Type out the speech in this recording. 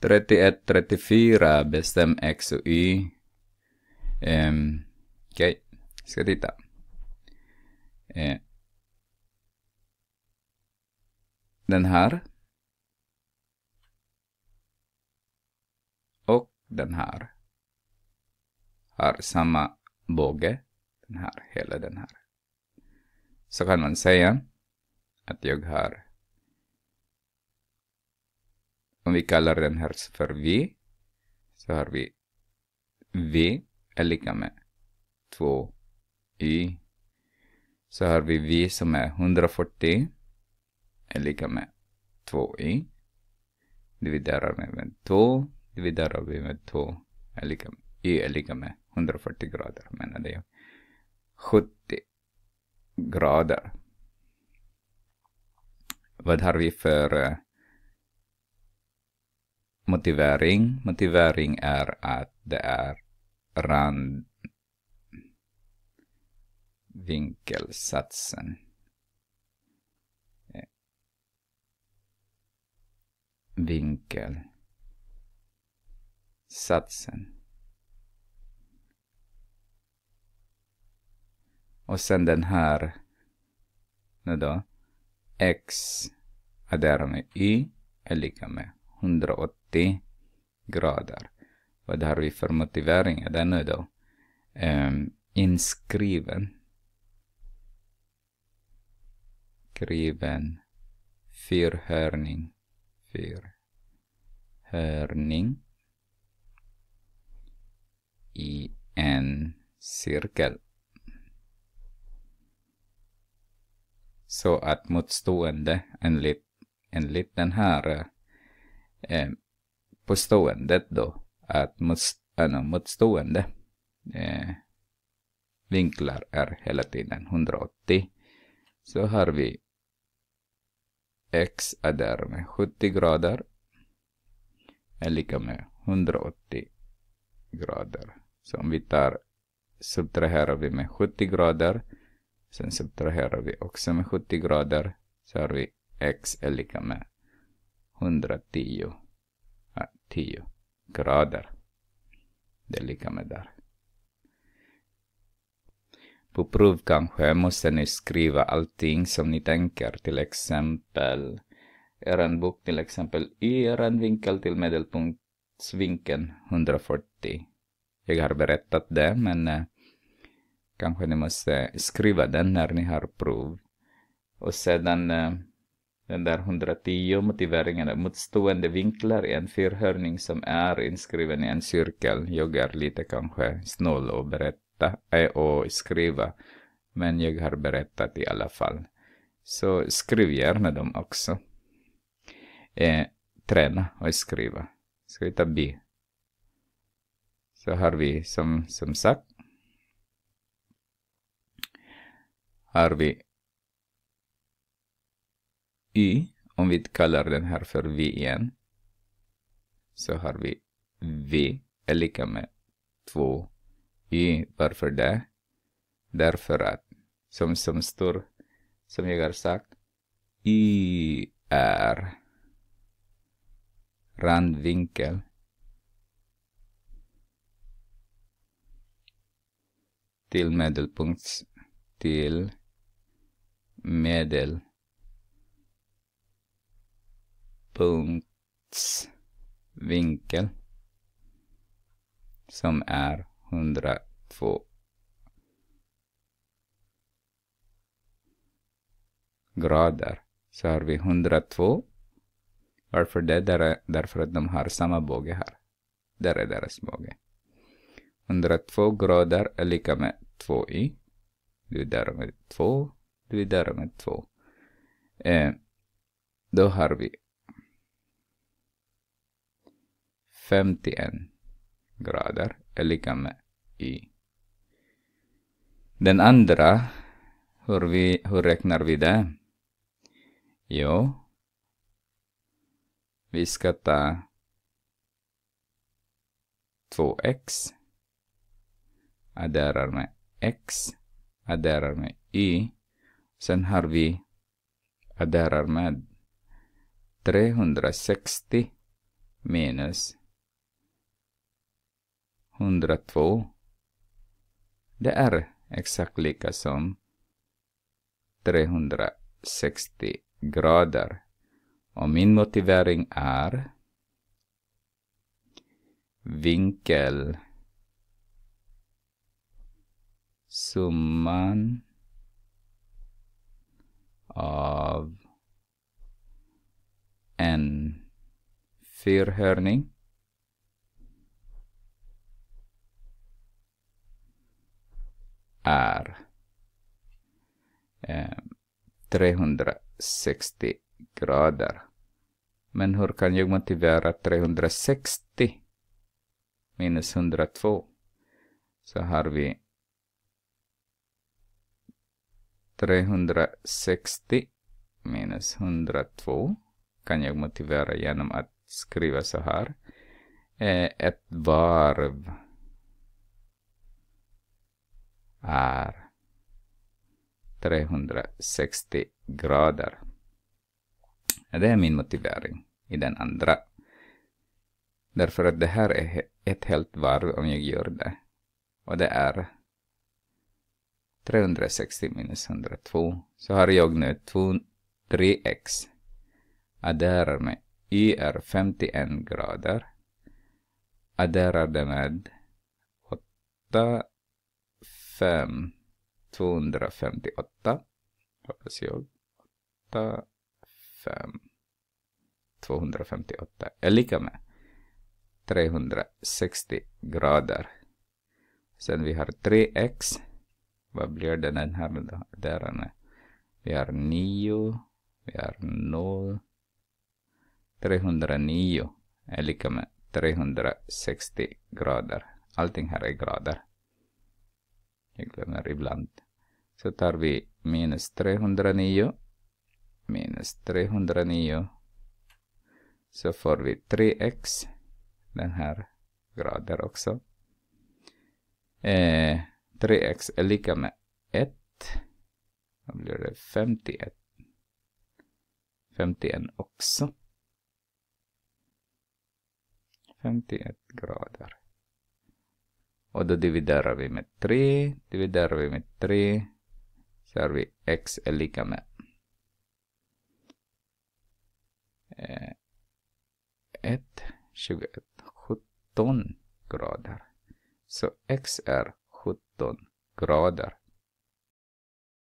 31-34 bestäm X och Y. Um, Okej, okay. ska titta. Uh, den här. Och den här. Har samma båge. Den här, hela den här. Så kan man säga att jag har om vi kallar den här för v, så har vi v är lika med 2y. Så har vi v som är 140 är lika med 2y. Dividerar vi med 2, dividerar vi med 2 är lika med, y är lika med 140 grader menade jag. 70 grader. Vad har vi för eh, motivering. Motivering är att det är randvinkelsatsen. Eh, vinkelsatsen. Och sen den här, nu då, x adderar med y är lika med 180 grader. Vad har vi för motivering ännu då? Um, inskriven. Skriven. Fyrhörning. Fyrhörning. I en cirkel. Så att motstående enligt, enligt den här eh, på ståendet då, att mot, ano, äh, motstående eh, vinklar är hela tiden 180. Så har vi x är där med 70 grader är lika med 180 grader. Så om vi tar subtraherar vi med 70 grader. Sen subtraherar vi också med 70 grader. Så har vi x är lika med 110 10 grader. Det är lika med där. På prov kanske måste ni skriva allting som ni tänker, till exempel er en bok till exempel i er en vinkel till medelpunktsvinkeln 140. Jag har berättat det, men eh, kanske ni måste skriva den när ni har prov. Och sedan eh, den där 110 motiveringarna stående vinklar i en fyrhörning som är inskriven i en cirkel. Jag är lite kanske snål att berätta, äh, och skriva, men jag har berättat i alla fall. Så skriv gärna dem också. Eh, träna och skriva. Ska vi ta B? Så har vi som, som sagt. Har vi y, om vi kallar den här för v igen, så har vi v är lika med 2 y. Varför det? Därför att, som, som står, som jag har sagt, y är randvinkel till medelpunkt till medel vinkel som är 102 grader. Så har vi 102. Varför det? Där är, därför att de har samma båge här. Där är deras båge. 102 grader är lika med 2i. Dividerat med 2. Dividerat med 2. Eh, då har vi 51 grader är lika med y. Den andra, hur, vi, hur räknar vi det? Jo, vi ska ta 2x, adderar med x, adderar med y. Sen har vi adderar med 360 minus 102. Det är exakt lika som 360 grader. Och min motivering är vinkel summan av en fyrhörning är 360 eh, grader. Men hur kan jag motivera 360 minus 102? Så har vi 360 minus 102 kan jag motivera genom att skriva så här. Eh, ett varv är 360 grader. Det är min motivering i den andra. Därför att det här är ett helt varv om jag gör det. Och det är 360 minus 102. Så har jag nu 2, 3x. Adderar med y är 51 grader. Adderar det med 8 5, 258. Hoppas jag. 8, 5, 258 är lika med 360 grader. Sen vi har 3x. Vad blir det den här då? Där Vi har 9. Vi har 0. 309 är lika med 360 grader. Allting här är grader. Jag glömmer ibland. Så tar vi minus 309. Minus 309. Så får vi 3x. Den här grader också. Eh, 3x är lika med 1. Då blir det 51. 51 också. 51 grader och då dividerar vi med 3, dividerar vi med 3, så har vi x är lika med eh, 1, 21, 17 grader. Så x är 17 grader.